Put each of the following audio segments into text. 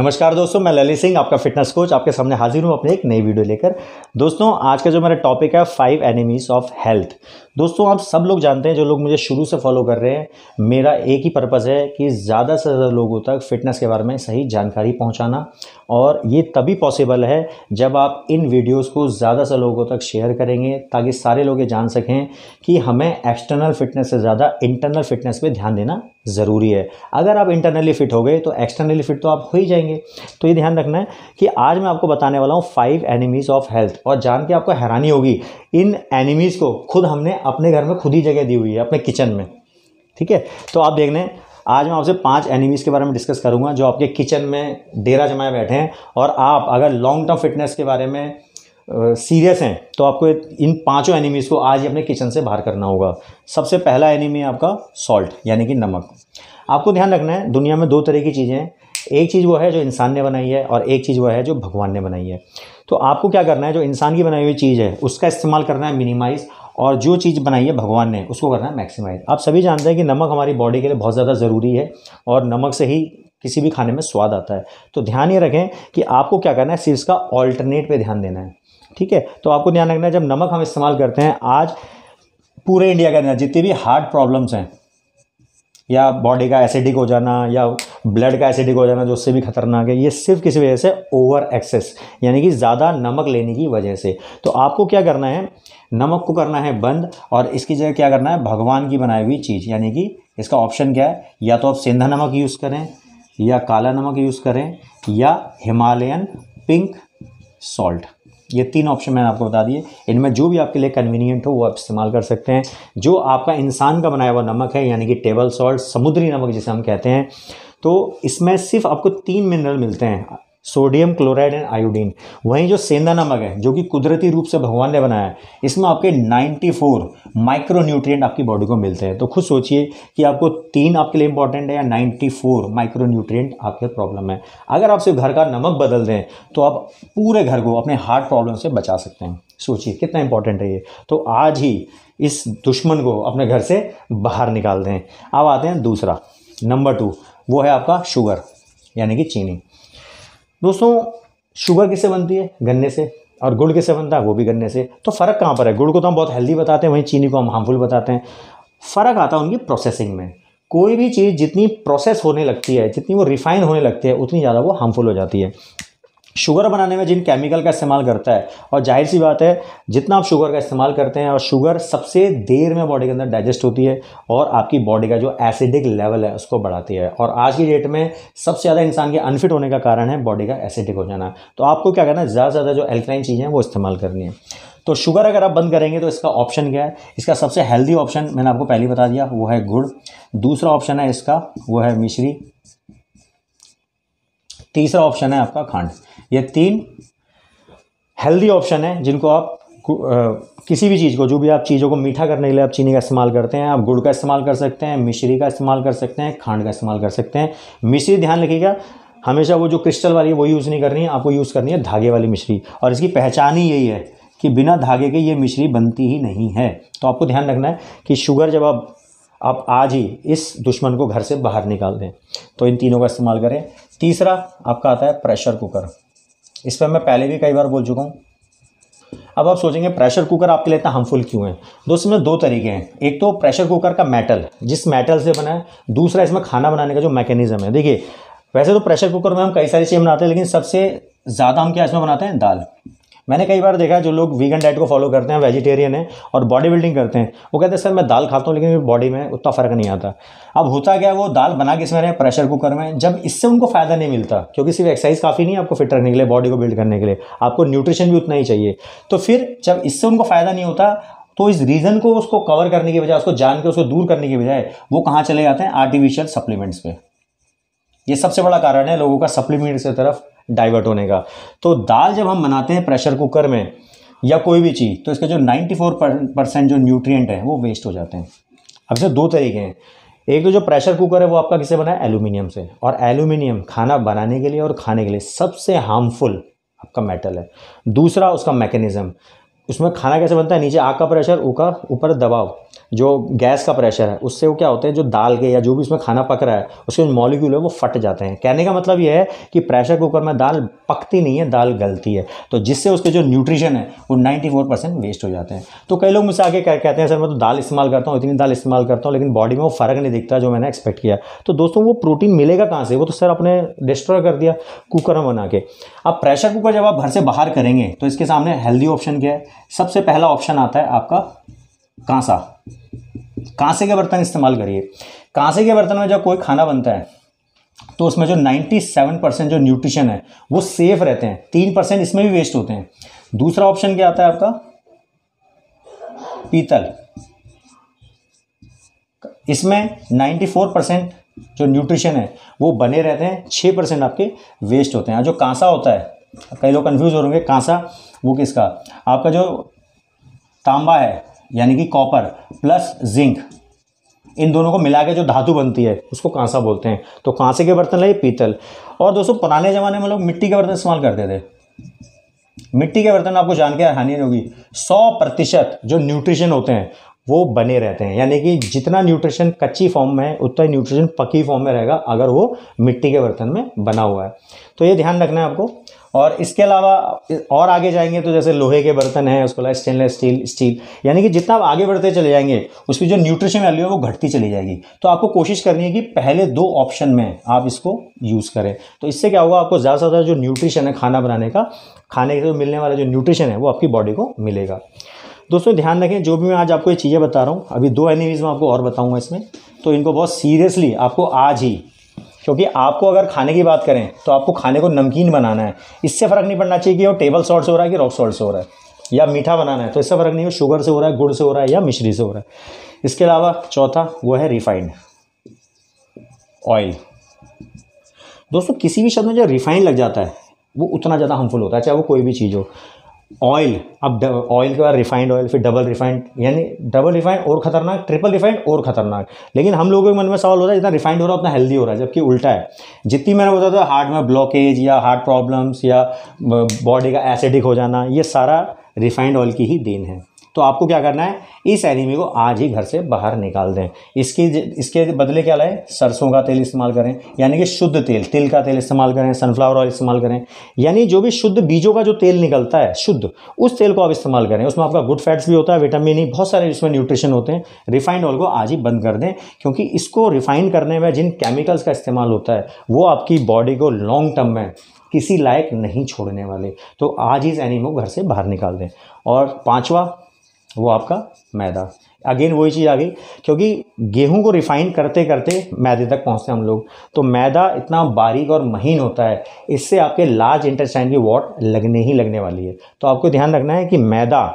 नमस्कार दोस्तों मैं ललित सिंह आपका फिटनेस कोच आपके सामने हाजिर हूँ अपने एक नई वीडियो लेकर दोस्तों आज का जो मेरा टॉपिक है फाइव एनिमीज ऑफ हेल्थ दोस्तों आप सब लोग जानते हैं जो लोग मुझे शुरू से फॉलो कर रहे हैं मेरा एक ही पर्पज़ है कि ज़्यादा से ज़्यादा लोगों तक फिटनेस के बारे में सही जानकारी पहुंचाना और ये तभी पॉसिबल है जब आप इन वीडियोस को ज़्यादा से लोगों तक शेयर करेंगे ताकि सारे लोग ये जान सकें कि हमें एक्सटर्नल फिटनेस से ज़्यादा इंटरनल फिटनेस पर ध्यान देना ज़रूरी है अगर आप इंटरनली फिट हो गए तो एक्सटर्नली फिट तो आप हो ही जाएंगे तो ये ध्यान रखना है कि आज मैं आपको बताने वाला हूँ फाइव एनिमीज़ ऑफ हेल्थ और जान के आपको हैरानी होगी इन एनिमीज़ को खुद हमने अपने घर में खुद ही जगह दी हुई है अपने किचन में ठीक है तो आप देख लें आज मैं आपसे पांच एनिमीज़ के बारे में डिस्कस करूंगा जो आपके किचन में डेरा जमाए बैठे हैं और आप अगर लॉन्ग टर्म फिटनेस के बारे में सीरियस हैं तो आपको इन पांचों एनिमीज़ को आज ही अपने किचन से बाहर करना होगा सबसे पहला एनिमी आपका सॉल्ट यानी कि नमक आपको ध्यान रखना है दुनिया में दो तरह की चीज़ें हैं एक चीज़ वो है जो इंसान ने बनाई है और एक चीज़ वो है जो भगवान ने बनाई है तो आपको क्या करना है जो इंसान की बनाई हुई चीज़ है उसका इस्तेमाल करना है मिनिमाइज़ और जो चीज़ बनाई है भगवान ने उसको करना है मैक्सिमाइज आप सभी जानते हैं कि नमक हमारी बॉडी के लिए बहुत ज़्यादा ज़रूरी है और नमक से ही किसी भी खाने में स्वाद आता है तो ध्यान ये रखें कि आपको क्या करना है सिर्फ का ऑल्टरनेट पे ध्यान देना है ठीक है तो आपको ध्यान रखना है जब नमक हम इस्तेमाल करते हैं आज पूरे इंडिया के अंदर जितनी भी हार्ट प्रॉब्लम्स हैं या बॉडी का एसिडिक हो जाना या ब्लड का एसिडिक हो जाना जो उससे भी खतरनाक है ये सिर्फ किसी वजह से ओवर एक्सेस यानी कि ज़्यादा नमक लेने की वजह से तो आपको क्या करना है नमक को करना है बंद और इसकी जगह क्या करना है भगवान की बनाई हुई चीज़ यानी कि इसका ऑप्शन क्या है या तो आप सेंधा नमक यूज़ करें या काला नमक यूज़ करें या हिमालयन पिंक सॉल्ट ये तीन ऑप्शन मैंने आपको बता दिए इनमें जो भी आपके लिए कन्वीनियंट हो वो आप इस्तेमाल कर सकते हैं जो आपका इंसान का बनाया हुआ नमक है यानी कि टेबल सॉल्ट समुद्री नमक जिसे हम कहते हैं तो इसमें सिर्फ आपको तीन मिनरल मिलते हैं सोडियम क्लोराइड एंड आयोडीन वहीं जो सेंधा नमक है जो कि कुदरती रूप से भगवान ने बनाया है इसमें आपके 94 माइक्रो न्यूट्रियट आपकी बॉडी को मिलते हैं तो खुद सोचिए कि आपको तीन आपके लिए इंपॉर्टेंट है या 94 माइक्रो न्यूट्रियट आपके प्रॉब्लम है अगर आप सिर्फ घर का नमक बदल दें तो आप पूरे घर को अपने हार्ट प्रॉब्लम से बचा सकते हैं सोचिए कितना इंपॉर्टेंट है ये तो आज ही इस दुश्मन को अपने घर से बाहर निकाल दें अब आते हैं दूसरा नंबर टू वो है आपका शुगर यानी कि चीनी दोस्तों शुगर किससे बनती है गन्ने से और गुड़ किससे बनता है वो भी गन्ने से तो फ़र्क कहाँ पर है गुड़ को तो हम बहुत हेल्दी बताते हैं वहीं चीनी को हम हार्मफुल बताते हैं फ़र्क आता है उनकी प्रोसेसिंग में कोई भी चीज़ जितनी प्रोसेस होने लगती है जितनी वो रिफाइन होने लगती है उतनी ज़्यादा वो हार्मफुल हो जाती है शुगर बनाने में जिन केमिकल का इस्तेमाल करता है और जाहिर सी बात है जितना आप शुगर का इस्तेमाल करते हैं और शुगर सबसे देर में बॉडी के अंदर डाइजेस्ट होती है और आपकी बॉडी का जो एसिडिक लेवल है उसको बढ़ाती है और आज की डेट में सबसे ज़्यादा इंसान के अनफिट होने का कारण है बॉडी का एसिडिक हो जाना तो आपको क्या करना है ज़्यादा से ज़्यादा जो एल्कलाइन चीज़ें हैं वो इस्तेमाल करनी है तो शुगर अगर आप बंद करेंगे तो इसका ऑप्शन क्या है इसका सबसे हेल्दी ऑप्शन मैंने आपको पहले बता दिया वो है गुड़ दूसरा ऑप्शन है इसका वो है मिश्री तीसरा ऑप्शन है आपका खांड ये तीन हेल्दी ऑप्शन है जिनको आप किसी भी चीज़ को जो भी आप चीज़ों को मीठा करने के लिए आप चीनी का इस्तेमाल करते हैं आप गुड़ का इस्तेमाल कर सकते हैं मिश्री का इस्तेमाल कर सकते हैं खांड का इस्तेमाल कर सकते हैं मिश्री ध्यान रखिएगा हमेशा वो जो क्रिस्टल वाली है वो यूज़ नहीं करनी है आपको यूज़ करनी है धागे वाली मिश्री और इसकी पहचान ही यही है कि बिना धागे के ये मिश्री बनती ही नहीं है तो आपको ध्यान रखना है कि शुगर जब आप आप आज ही इस दुश्मन को घर से बाहर निकाल दें तो इन तीनों का इस्तेमाल करें तीसरा आपका आता है प्रेशर कुकर इस पर मैं पहले भी कई बार बोल चुका हूँ अब आप सोचेंगे प्रेशर कुकर आपके लिए इतना हार्मफुल क्यों है दोस्तों इसमें दो तरीके हैं एक तो प्रेशर कुकर का मेटल जिस मेटल से बना है दूसरा इसमें खाना बनाने का जो मैकेनिज्म है देखिए वैसे तो प्रेशर कुकर में हम कई सारी चीज़ें बनाते हैं लेकिन सबसे ज़्यादा हम क्या इसमें बनाते हैं दाल मैंने कई बार देखा है जो लोग वीगन डाइट को फॉलो करते हैं वेजिटेरियन है और बॉडी बिल्डिंग करते हैं वो कहते हैं सर मैं दाल खाता हूँ लेकिन बॉडी में उतना फ़र्क नहीं आता अब होता क्या वो दाल बना के इसमें प्रेशर कुकर में जब इससे उनको फ़ायदा नहीं मिलता क्योंकि सिर्फ एक्सरसाइज काफ़ी नहीं है आपको फिट रखने के लिए बॉडी को बिल्ड करने के लिए आपको न्यूट्रिशन भी उतना ही चाहिए तो फिर जब इससे उनको फ़ायदा नहीं होता तो इस रीज़न को उसको कवर करने की बजाय उसको जान के उसको दूर करने की बजाय वो कहाँ चले जाते हैं आर्टिफिशियल सप्लीमेंट्स पे ये सबसे बड़ा कारण है लोगों का सप्लीमेंट्स की तरफ डाइवर्ट होने का तो दाल जब हम बनाते हैं प्रेशर कुकर में या कोई भी चीज़ तो इसके जो 94 परसेंट जो न्यूट्रिएंट है वो वेस्ट हो जाते हैं अब इसे दो तरीके हैं एक तो जो प्रेशर कुकर है वो आपका किसे बना है एलुमिनियम से और एलुमिनियम खाना बनाने के लिए और खाने के लिए सबसे हार्मफुल आपका मेटल है दूसरा उसका मैकेनिज़्म उसमें खाना कैसे बनता है नीचे आग का प्रेशर ऊ का ऊपर दबाव जो गैस का प्रेशर है उससे वो क्या होता है जो दाल के या जो भी उसमें खाना पक रहा है उसके जो मॉलिक्यूल है वो फट जाते हैं कहने का मतलब ये है कि प्रेशर कुकर में दाल पकती नहीं है दाल गलती है तो जिससे उसके जो न्यूट्रिशन है वो नाइन्टी परसेंट वेस्ट हो जाते हैं तो कई लोग मुझसे आगे कहते हैं सर मैं तो दाल इस्तेमाल करता हूँ इतनी दाल इस्तेमाल करता हूँ लेकिन बॉडी में वो फ़र्क नहीं दिखता जो मैंने एक्सपेक्ट किया तो दोस्तों वो प्रोटीन मिलेगा कहाँ से वो तो सर आपने डिस्ट्रॉय कर दिया कुकर में बना के अब प्रेशर कुकर जब आप घर से बाहर करेंगे तो इसके सामने हेल्दी ऑप्शन क्या है सबसे पहला ऑप्शन आता है आपका कांसा कांसे के बर्तन इस्तेमाल करिए कांसे के बर्तन में जब कोई खाना बनता है तो उसमें जो 97 परसेंट जो न्यूट्रिशन है वो सेफ रहते हैं तीन परसेंट इसमें भी वेस्ट होते हैं दूसरा ऑप्शन क्या आता है आपका पीतल इसमें 94 परसेंट जो न्यूट्रिशन है वो बने रहते हैं छः परसेंट आपके वेस्ट होते हैं जो कांसा होता है कई लोग कन्फ्यूज़ हो रहे कांसा वो किसका आपका जो तांबा है यानी कि कॉपर प्लस जिंक इन दोनों को मिला के जो धातु बनती है उसको कांसा बोलते हैं तो कांसे के बर्तन लगे पीतल और दोस्तों पुराने ज़माने में लोग मिट्टी के बर्तन इस्तेमाल करते थे मिट्टी के बर्तन आपको जान के हानि नहीं होगी सौ प्रतिशत जो न्यूट्रिशन होते हैं वो बने रहते हैं यानी कि जितना न्यूट्रिशन कच्ची फॉर्म में है उतना ही न्यूट्रिशन पकी फॉर्म में रहेगा अगर वो मिट्टी के बर्तन में बना हुआ है तो ये ध्यान रखना है आपको और इसके अलावा और आगे जाएंगे तो जैसे लोहे के बर्तन हैं उसके अलावा स्टेनलेस स्टील स्टील यानी कि जितना आप आगे बढ़ते चले जाएंगे उसकी जो न्यूट्रिशन वैल्यू है वो घटती चली जाएगी तो आपको कोशिश करनी है कि पहले दो ऑप्शन में आप इसको यूज़ करें तो इससे क्या होगा आपको ज़्यादा से ज़्यादा जो न्यूट्रिशन है खाना बनाने का खाने से मिलने वाला जो न्यूट्रिशन है वो आपकी बॉडी को मिलेगा दोस्तों ध्यान रखें जो भी मैं आज आपको ये चीज़ें बता रहा हूँ अभी दो एनिमीज़ में आपको और बताऊँगा इसमें तो इनको बहुत सीरियसली आपको आज ही क्योंकि आपको अगर खाने की बात करें तो आपको खाने को नमकीन बनाना है इससे फ़र्क नहीं पड़ना चाहिए कि वो टेबल सॉल्ट से हो रहा है कि रॉक सॉल्ट से हो रहा है या मीठा बनाना है तो इससे फ़र्क नहीं हो शुगर से हो रहा है गुड़ से हो रहा है या मिश्री से हो रहा है इसके अलावा चौथा वो है रिफाइंड ऑयल दोस्तों किसी भी शब्द में जो रिफाइंड लग जाता है वो उतना ज़्यादा हार्मफुल होता है चाहे वो कोई भी चीज़ हो ऑयल अब ऑयल के बाद रिफाइंड ऑयल फिर डबल रिफाइंड यानी डबल रिफाइंड और खतरनाक ट्रिपल रिफाइंड और खतरनाक लेकिन हम लोगों के मन में सवाल होता है जितना रिफाइंड हो रहा है उतना हेल्दी हो रहा है जबकि उल्टा है जितनी मैंने बताया था हार्ट में ब्लॉकेज या हार्ट प्रॉब्लम्स या बॉडी का एसिडिक हो जाना ये सारा रिफाइंड ऑयल की ही देन है तो आपको क्या करना है इस एनिमी को आज ही घर से बाहर निकाल दें इसकी इसके बदले क्या लाए सरसों का तेल इस्तेमाल करें यानी कि शुद्ध तेल तिल का तेल इस्तेमाल करें सनफ्लावर ऑयल इस्तेमाल करें यानी जो भी शुद्ध बीजों का जो तेल निकलता है शुद्ध उस तेल को आप इस्तेमाल करें उसमें आपका गुड फैट्स भी होता है विटामिन ई e, बहुत सारे इसमें न्यूट्रिशन होते हैं रिफाइंड ऑयल को आज ही बंद कर दें क्योंकि इसको रिफाइन करने में जिन केमिकल्स का इस्तेमाल होता है वो आपकी बॉडी को लॉन्ग टर्म में किसी लायक नहीं छोड़ने वाले तो आज ही इस एनिमी को घर से बाहर निकाल दें और पांचवा वो आपका मैदा अगेन वही चीज़ आ गई क्योंकि गेहूं को रिफाइन करते करते मैदे तक पहुंचते हैं हम लोग तो मैदा इतना बारीक और महीन होता है इससे आपके लार्ज इंटेस्टाइन की वॉट लगने ही लगने वाली है तो आपको ध्यान रखना है कि मैदा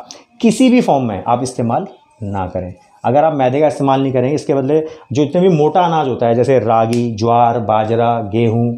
किसी भी फॉर्म में आप इस्तेमाल ना करें अगर आप मैदे का इस्तेमाल नहीं करेंगे इसके बदले जो इतने भी मोटा अनाज होता है जैसे रागी ज्वार बाजरा गेहूँ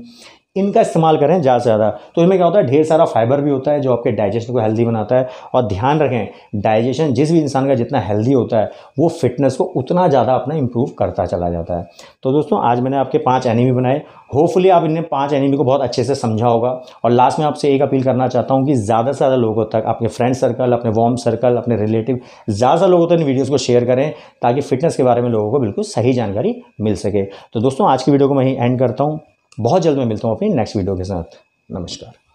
इनका इस्तेमाल करें ज़्यादा से ज़्यादा तो इनमें क्या होता है ढेर सारा फाइबर भी होता है जो आपके डाइजेशन को हेल्दी बनाता है और ध्यान रखें डाइजेशन जिस भी इंसान का जितना हेल्दी होता है वो फिटनेस को उतना ज़्यादा अपना इंप्रूव करता चला जाता है तो दोस्तों आज मैंने आपके पाँच एनिमी बनाए होपफुली आप इन्हें पाँच एनिमी को बहुत अच्छे से समझा होगा और लास्ट में आपसे एक अपील करना चाहता हूँ कि ज़्यादा से ज़्यादा लोगों तक अपने फ्रेंड सर्कल अपने वॉर्म सर्कल अपने रिलेटिव ज़्यादा से लोगों तक इन वीडियोज़ को शेयर करें ताकि फिटनेस के बारे में लोगों को बिल्कुल सही जानकारी मिल सके तो दोस्तों आज की वीडियो को मैं ही एंड करता हूँ बहुत जल्द मैं मिलता हूँ अपनी नेक्स्ट वीडियो के साथ नमस्कार